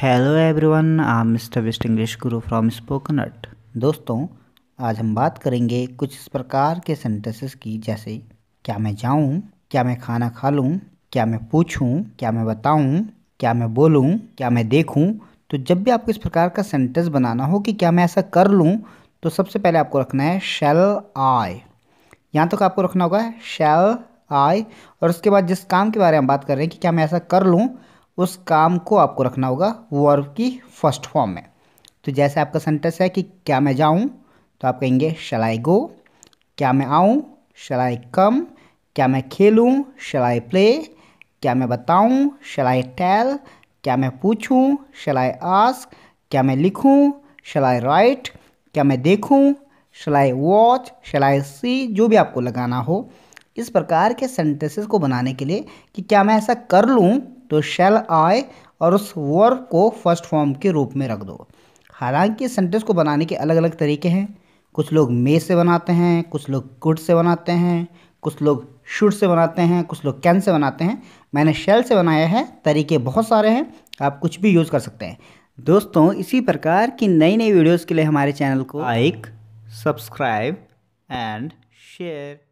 hello everyone I am mister west English Guru from स्पोकनट दोस्तों आज हम बात करेंगे कुछ इस प्रकार के सेंटेंसेस की जैसे क्या मैं जाऊं क्या मैं खाना खा लूं क्या मैं पूछूं क्या मैं बताऊं क्या मैं बोलूं क्या मैं देखूं तो जब भी आपको इस प्रकार का सेंटेंस बनाना हो कि क्या मैं ऐसा कर लूँ तो सबसे पहले आपको रखना है शेल आई यहाँ तक तो आपको रखना होगा शेल आई और उसके बाद जिस काम के बारे में बात कर रहे हैं कि क्या मैं ऐसा कर लूँ उस काम को आपको रखना होगा वर्ब की फर्स्ट फॉर्म में तो जैसे आपका सेंटेंस है कि क्या मैं जाऊँ तो आप कहेंगे शलाई गो क्या मैं आऊँ शलाई कम क्या मैं खेलूँ शलाई प्ले क्या मैं बताऊँ शलाई टेल क्या मैं पूछूँ शलाई आस्क क्या मैं लिखूँ शलाई राइट क्या मैं देखूँ शलाई वॉच शलाई सी जो भी आपको लगाना हो इस प्रकार के सेंटेंसेस को बनाने के लिए कि क्या मैं ऐसा कर लूँ तो शेल आई और उस वर्ब को फर्स्ट फॉर्म के रूप में रख दो हालांकि सेंटेंस को बनाने के अलग अलग तरीके हैं कुछ लोग मे से बनाते हैं कुछ लोग गुड से बनाते हैं कुछ लोग शुड से बनाते हैं कुछ लोग कैन से बनाते हैं मैंने शेल से बनाया है तरीके बहुत सारे हैं आप कुछ भी यूज़ कर सकते हैं दोस्तों इसी प्रकार की नई नई वीडियोज़ के लिए हमारे चैनल को लाइक सब्सक्राइब एंड शेयर